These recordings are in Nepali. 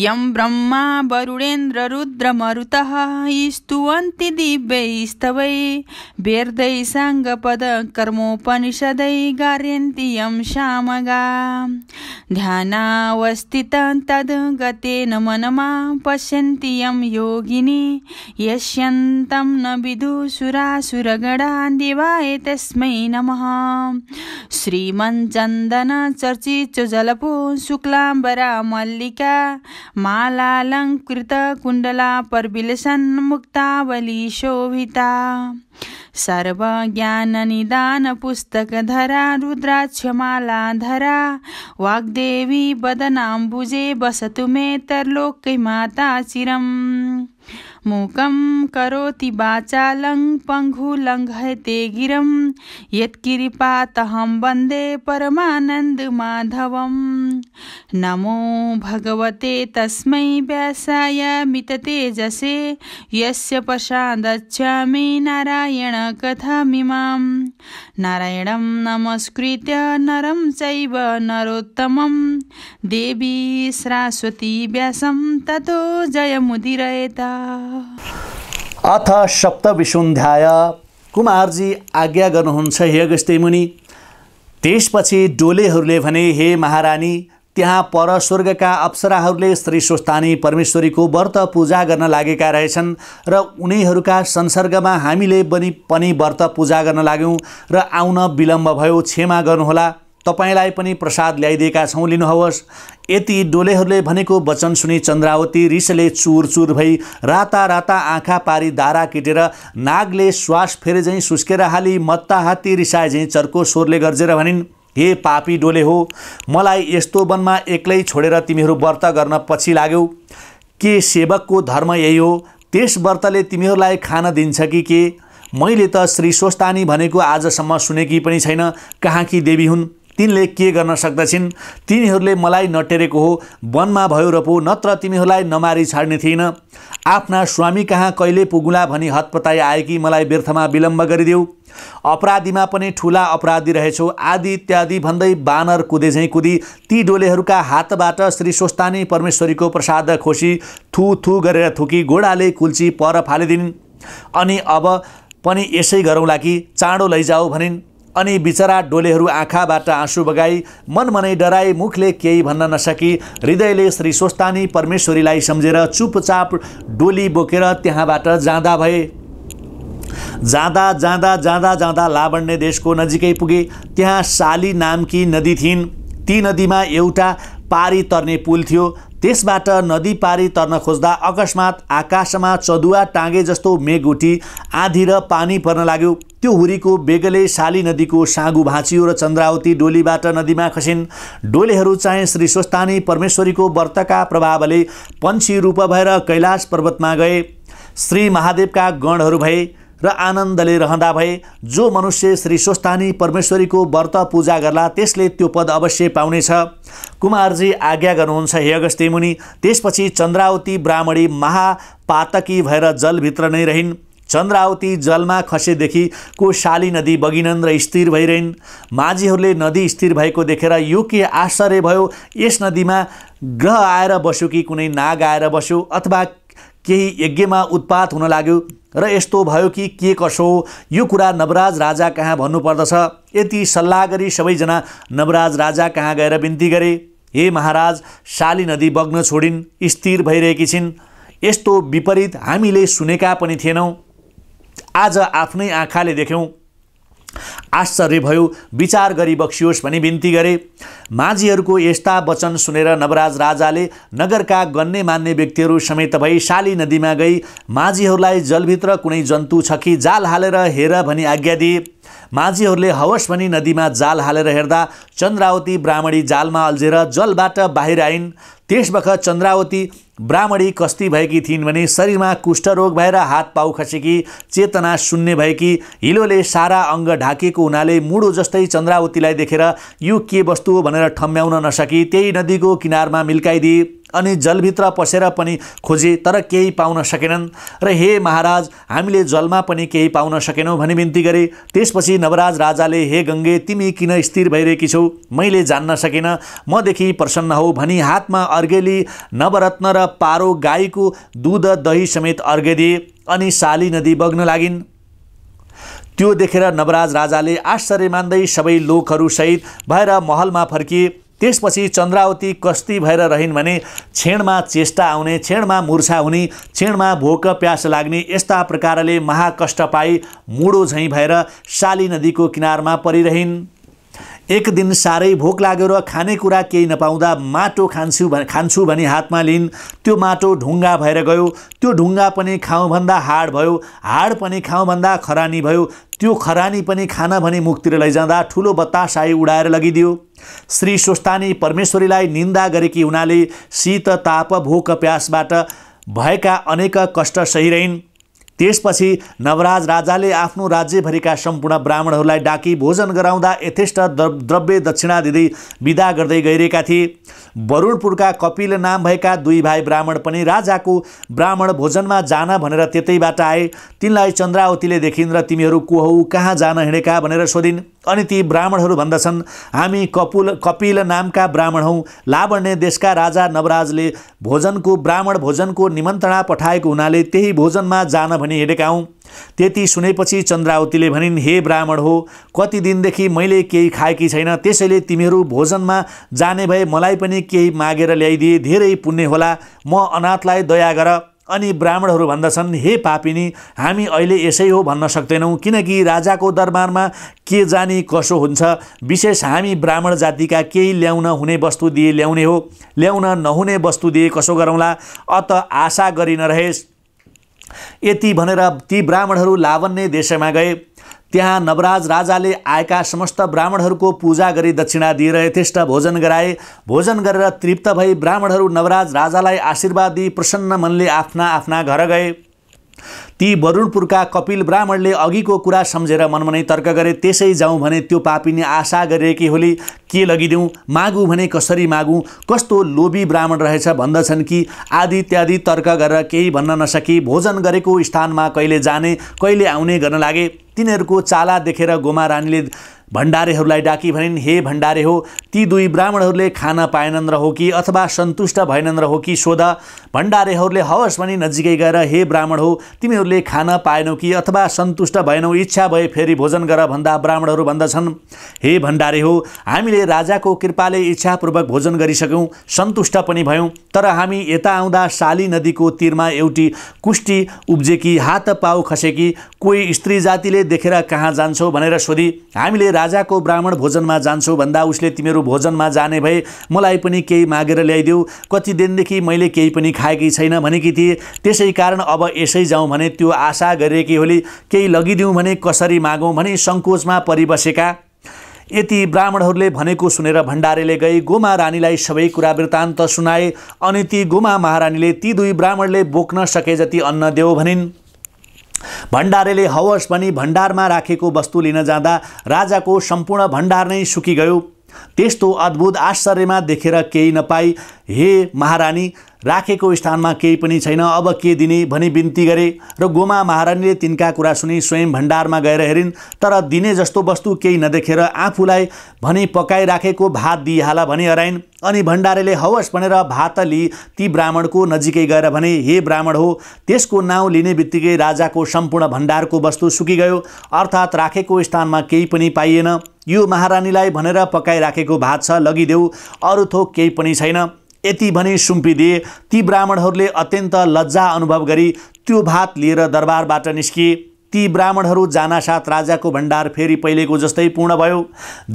यम ब्रह्मा रुद्र वरुणेन्द्ररुद्रमरुतः स्तुवन्ति दिव्यैस्तवै वेर्दै कर्मोपनिषदै गारयन्ति यं श्यामगा ध्यानावस्थितं तद् गतेन मनमा पश्यन्ति यं योगिनी यस्यन्तं न विदुसुरासुरगणा दिवाय तस्मै नमः श्रीमञ्चन्दन चर्चित जलपो शुक्लाम्बरा मल्लिका मालालङ्कृतकुण्डलापर्बिलसन्मुक्तावलीशोभिता सर्वज्ञाननिदानपुस्तकधरा रुद्राक्षमालाधरा वाग्देवी वदनाम्बुजे वसतु मे तर्लोक्यमाता चिरम् मूकं करोति वाचालं पङ्गुलङ्घयते गिरं यत्किरिपातहं वन्दे परमानन्दमाधवं नमो भगवते तस्मै मिततेजसे यस्य पशादच्छामि नारायणकथामिमां नारायणं नमस्कृत्य नरं चैव नरोत्तमं देवी सरस्वती व्यासं ततो जयमुदिरयेता अथ सप्तविसुन्ध्याय कुमारजी आज्ञा गर्नुहुन्छ हे अगस्ते मुनि त्यसपछि डोलेहरूले भने हे महारानी त्यहाँ पर स्वर्गका अप्सराहरूले श्री स्वस्तानी परमेश्वरीको व्रत पूजा गर्न लागेका रहेछन् र उनीहरूका संसर्गमा हामीले पनि पनि व्रत पूजा गर्न लाग्यौँ र आउन विलम्ब भयो क्षमा गर्नुहोला तपाईँलाई पनि प्रसाद ल्याइदिएका छौँ लिनुहोस् यति डोलेहरूले भनेको वचन सुनि चन्द्रावती रिसले चुर चुर भई राता राता आँखा पारी दारा किटेर नागले श्वास फेरे झैँ सुस्केर हाली मत्ता हात्ती रिसाए झैँ चर्को स्वरले गर्जेर भनिन् हे पापी डोले हो मलाई यस्तो वनमा एक्लै छोडेर तिमीहरू व्रत गर्न पछि लाग्यौ के सेवकको धर्म यही हो त्यस व्रतले तिमीहरूलाई खान दिन्छ कि के मैले त श्री स्वस्तानी भनेको आजसम्म सुनेकी पनि छैन कहाँकी देवी हुन् तिनले के गर्न सक्दछन् तिनीहरूले मलाई नटेरेको हो वनमा भयो रपो नत्र तिमीहरूलाई नमारी छाड्ने थिइन आफ्ना स्वामी कहाँ कहिले पुगुला भनी हतपताई आएकी मलाई व्यर्थमा विलम्ब गरिदेऊ अपराधीमा पनि ठुला अपराधी रहेछौ आदि इत्यादि भन्दै बानर कुदे झैँ कुदी ती डोलेहरूका हातबाट श्री स्वस्तानी परमेश्वरीको प्रसाद खोसी थु थु गरेर थुकी घोडाले कुल्ची पर फालिदिन् अनि अब पनि यसै गरौँला कि चाँडो लैजाऊ भनिन् अनि बिचरा डोलेहरू आँखाबाट आँसु बगाई मन मनै डराए मुखले केही भन्न नसकी हृदयले श्री स्वस्तानी परमेश्वरीलाई सम्झेर चुपचाप डोली बोकेर त्यहाँबाट जाँदा भए जाँदा जाँदा जाँदा जाँदा लावण्य देशको नजिकै पुगे त्यहाँ साली नामकी नदी थिइन् ती नदीमा एउटा पारी तर्ने पुल थियो त्यसबाट नदी पारी तर्न खोज्दा अकस्मात आकाशमा चदुवा टाँगे जस्तो मेघ उठी आँधी र पानी पर्न लाग्यो त्यो हुरीको बेगले साली नदीको साँगु भाँचियो र चन्द्रावती डोलीबाट नदीमा खसिन् डोलेहरू चाहिँ श्री स्वस्तानी परमेश्वरीको व्रतका प्रभावले पन्छी रूप भएर कैलाश पर्वतमा गए श्री महादेवका गणहरू भए र आनन्दले रहँदा भए जो मनुष्य श्री स्वस्थानी परमेश्वरीको व्रत पूजा गर्ला त्यसले त्यो पद अवश्य पाउनेछ कुमारजी आज्ञा गर्नुहुन्छ हे अगस्ते मुनि त्यसपछि चन्द्रावती ब्राह्मणी महापातकी भएर जलभित्र नै रहिन् चन्द्रावती जलमा खसेदेखि कोशाली नदी बगिनन् र स्थिर भइरहन् माझीहरूले नदी स्थिर भएको देखेर यो के आश्चर्य भयो यस नदीमा ग्रह आएर बस्यो कि कुनै नाग आएर बस्यो अथवा केही यज्ञमा उत्पात हुन लाग्यो र यस्तो भयो कि के कसो यो कुरा नवराज राजा कहाँ भन्नुपर्दछ यति सल्लाह गरी सबैजना नवराज राजा कहाँ गएर बिन्ती गरे हे महाराज शाली नदी बग्न छोडिन् स्थिर भइरहेकी छिन् यस्तो विपरीत हामीले सुनेका पनि थिएनौँ आज आफ्नै आँखाले देख्यौँ आश्चर्य भयो विचार गरी बक्सियोस् भनी बिन्ती गरे माझीहरूको यस्ता वचन सुनेर नवराज राजाले नगरका गन्ने मान्ने व्यक्तिहरू समेत भई शाली नदीमा गई माझीहरूलाई जलभित्र कुनै जन्तु छ कि जाल हालेर हेर भनी आज्ञा दिए माझीहरूले हवस भनी नदीमा जाल हालेर हेर्दा चन्द्रावती ब्राह्मणी जालमा अल्झेर जलबाट बाहिर आइन् त्यस बखत चन्द्रावती ब्राह्मणी कस्ती भएकी थिइन् भने शरीरमा कुष्ठरोग भएर हात पाउ खसेकी चेतना सुन्ने भएकी हिलोले सारा अङ्ग ढाकेको हुनाले मुडो जस्तै चन्द्रावतीलाई देखेर यो के वस्तु हो भनेर ठम्ब्याउन नसकी त्यही नदीको किनारमा मिल्काइदिए अनि जलभित्र पसेर पनि खोजे तर केही पाउन सकेनन् र हे महाराज हामीले जलमा पनि केही पाउन सकेनौँ भनी बिन्ती गरे त्यसपछि नवराज राजाले हे गङ्गे तिमी किन स्थिर भइरहेकी छौ मैले जान्न सकेन मदेखि प्रसन्न हौ भनी हातमा अर्घेली नवरत्न र पारो गाईको दुध दही समेत अर्घ्य दिए अनि साली नदी बग्न लागिन् त्यो देखेर नवराज राजाले आश्चर्य मान्दै सबै लोकहरूसहित भएर महलमा फर्किए त्यसपछि चन्द्रावती कस्ती भएर रहन् भने क्षणमा चेष्टा आउने क्षणमा मुर्छा हुने क्षणमा भोक प्यास लाग्ने यस्ता प्रकारले महाकष्ट पाई मुडो झैँ भएर शाली नदीको किनारमा परिरहन् एक दिन साह्रै भोक लागेर खानेकुरा केही नपाउँदा माटो खान्छु भने खान्छु भने हातमा लिन् त्यो माटो ढुङ्गा भएर गयो त्यो ढुङ्गा पनि खाउँ भन्दा हाड भयो हाड पनि खाउँ भन्दा खरानी भयो त्यो खरानी पनि खान भने मुखतिर लैजाँदा ठुलो आई उडाएर लगिदियो श्री स्वस्तानी परमेश्वरीलाई निन्दा गरेकी हुनाले शीत ताप भोक प्यासबाट भएका अनेक कष्ट सहिरहन् त्यसपछि नवराज राजाले आफ्नो राज्यभरिका सम्पूर्ण ब्राह्मणहरूलाई डाकी भोजन गराउँदा यथेष्ट द्रव्य दक्षिणा दिँदै विदा गर्दै गइरहेका थिए वरुणपुरका कपिल नाम भएका दुई भाइ ब्राह्मण पनि राजाको ब्राह्मण भोजनमा जान भनेर त्यतैबाट आए तिनलाई चन्द्रावतीले देखिन् र तिमीहरू को हौ कहाँ जान हिँडेका भनेर सोधिन् अनि ती ब्राह्मणहरू भन्दछन् हामी कपुल कपिल नामका ब्राह्मण हौँ लावण्य देशका राजा नवराजले भोजनको ब्राह्मण भोजनको निमन्त्रणा पठाएको हुनाले त्यही भोजनमा जान भनी हिँडेका हौँ त्यति सुनेपछि चन्द्रावतीले भनिन् हे ब्राह्मण हो कति दिनदेखि मैले केही खाएकी छैन त्यसैले तिमीहरू भोजनमा जाने भए मलाई पनि केही मागेर ल्याइदिए धेरै पुण्य होला म अनाथलाई दया गर अनि ब्राह्मणहरू भन्दछन् हे पापिनी हामी अहिले यसै हो भन्न सक्दैनौँ किनकि राजाको दरबारमा के जाने कसो हुन्छ विशेष हामी ब्राह्मण जातिका केही ल्याउन हुने वस्तु दिए ल्याउने हो ल्याउन नहुने वस्तु दिए कसो गरौँला अत आशा गरिन रहेस यति भनेर ती ब्राह्मणहरू लावण्य देशमा गए त्यहाँ नवराज राजाले आएका समस्त ब्राह्मणहरूको पूजा गरी दक्षिणा दिएर यथेष्ट भोजन गराए भोजन गरेर तृप्त भई ब्राह्मणहरू नवराज राजालाई आशीर्वाद दिई प्रसन्न मनले आफ्ना आफ्ना घर गए ती वरुणपुरका कपिल ब्राह्मणले अघिको कुरा सम्झेर मनमा तर्क गरे त्यसै जाउँ भने त्यो पापिनी आशा गरेकी होली के लगिदेऊ मागु भने कसरी मागु कस्तो लोभी ब्राह्मण रहेछ भन्दछन् कि आदि इत्यादि तर्क गरेर केही भन्न नसकी भोजन गरेको स्थानमा कहिले जाने कहिले आउने गर्न लागे तिनीहरूको चाला देखेर गोमा रानीले भण्डारेहरूलाई डाकी भनिन् हे भण्डारे हो ती दुई ब्राह्मणहरूले खान पाएनन् र हो कि अथवा सन्तुष्ट भएनन् र हो कि सोध भण्डारेहरूले हवस् भनी नजिकै गएर हे ब्राह्मण हो तिमीहरूले खान पाएनौ कि अथवा सन्तुष्ट भएनौ इच्छा भए फेरि भोजन गर भन्दा ब्राह्मणहरू भन्दछन् हे भण्डारे हो हामीले राजाको कृपाले इच्छापूर्वक भोजन गरिसक्यौँ सन्तुष्ट पनि भयौँ तर हामी यता आउँदा शाली नदीको तिरमा एउटी कुष्ठी उब्जेकी हात पाउ खसेकी कोही स्त्री जातिले देखेर कहाँ जान्छौ भनेर सोधी हामीले राजाको ब्राह्मण भोजनमा जान्छौ भन्दा उसले तिमीहरू भोजनमा जाने भए मलाई पनि केही मागेर ल्याइदेऊ कति दिनदेखि मैले केही पनि खाएकी छैन भनेकी थिएँ त्यसै कारण अब यसै जाउँ भने त्यो आशा गरेकी होली केही लगिदिउँ भने कसरी मागौँ भने सङ्कोचमा परिबसेका यति ब्राह्मणहरूले भनेको सुनेर भण्डारेले गए गोमा रानीलाई सबै कुरा वृत्तान्त सुनाए अनि ती गोमा महारानीले ती दुई ब्राह्मणले बोक्न सके जति अन्न देऊ भनिन् भण्डारेले हवस् भनी भण्डारमा राखेको वस्तु लिन जाँदा राजाको सम्पूर्ण भण्डार नै सुकिगयो त्यस्तो अद्भुत आश्चर्यमा देखेर केही नपाई हे महारानी राखेको स्थानमा केही पनि छैन अब के दिने भनी बिन्ती गरे र गोमा महारानीले तिनका कुरा सुनि स्वयं भण्डारमा गएर हेरिन् तर दिने जस्तो वस्तु केही नदेखेर आफूलाई भनी पकाइराखेको भात दिइहाला भनी हराइन् अनि भण्डारेले हवस् भनेर भात लिई ती ब्राह्मणको नजिकै गएर भने हे ब्राह्मण हो त्यसको नाउँ लिने बित्तिकै राजाको सम्पूर्ण भण्डारको वस्तु सुकिगयो अर्थात् राखेको स्थानमा केही पनि पाइएन यो महारानीलाई भनेर पकाइराखेको भात छ लगिदेऊ अरू थोक केही पनि छैन यति भने सुम्पिदिए ती ब्राह्मणहरूले अत्यन्त लज्जा अनुभव गरी त्यो भात लिएर दरबारबाट निस्किए ती ब्राह्मणहरू जानासाथ राजाको भण्डार फेरि पहिलेको जस्तै पूर्ण भयो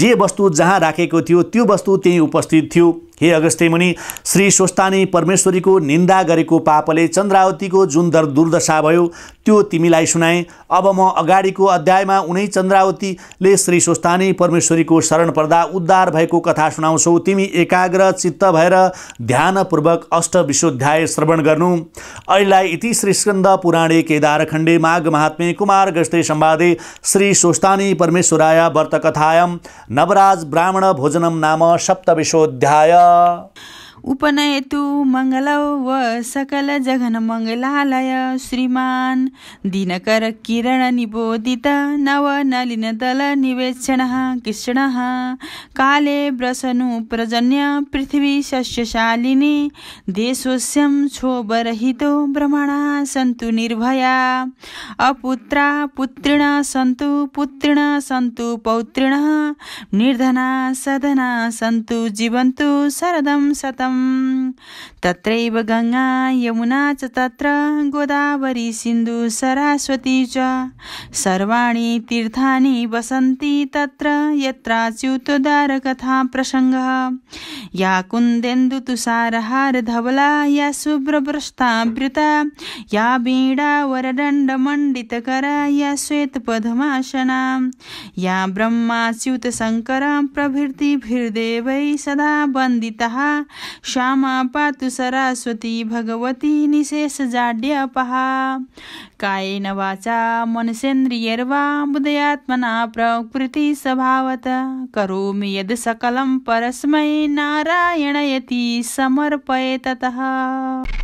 जे वस्तु जहाँ राखेको थियो त्यो वस्तु त्यहीँ उपस्थित थियो हे अगस्ते मुनि श्री स्वस्तानी परमेश्वरीको निन्दा गरेको पापले चन्द्रावतीको जुन दर दुर्दशा भयो त्यो तिमीलाई सुनाएँ अब म अगाडिको अध्यायमा उनै चन्द्रावतीले श्री स्वस्तानी परमेश्वरीको शरण पर्दा उद्धार भएको कथा सुनाउँछौ तिमी एकाग्र चित्त भएर ध्यानपूर्वक अष्ट श्रवण गर्नु अहिलेलाई इति श्री स्कन्द पुराणे केदारखण्डे माघ महात्मे कुमार गस्ते सम्वादे श्री स्वस्तानी परमेश्वराय वर्तकथायम नवराज ब्राह्मण भोजनम नाम सप्तविशोध्याय 啊。उपनयतु मङ्गल व सकल जघन मङ्गलालय श्रीमान् दिनकर किरण निबोधित दल निवेक्षणः कृष्णः काले ब्रसनु प्रजन्य पृथ्वी शस्यशालिनी देशोस्यं क्षोभरहितो भ्रमणा सन्तु निर्भया अपुत्रा पुत्रिण सन्तु पुत्रिण सन्तु पौत्रिणः निर्धना सधना सन्तु जीवन्तु शरदं शतम् तत्रैव गङ्गा यमुना च तत्र गोदावरी सिन्धु सरस्वती च सर्वाणि तीर्थानि वसन्ति तत्र प्रसङ्गः या कुन्देन्दुतुषारहारधवला या शुभ्रभ्रष्टा वृता या वीडा वरदण्डमण्डितकरा या श्वेतपद्मासना या ब्रह्माच्युतशङ्करा प्रभृतिभिर्देवैः सदा वन्दितः श्यामा पातु सरस्वती भगवती निशेषजाड्यपहा कायेन वाचा मनसेन्द्रियर्वा प्रकृति स्वभावत करोमि यद सकलं परस्मै नारायणयति समर्पये ततः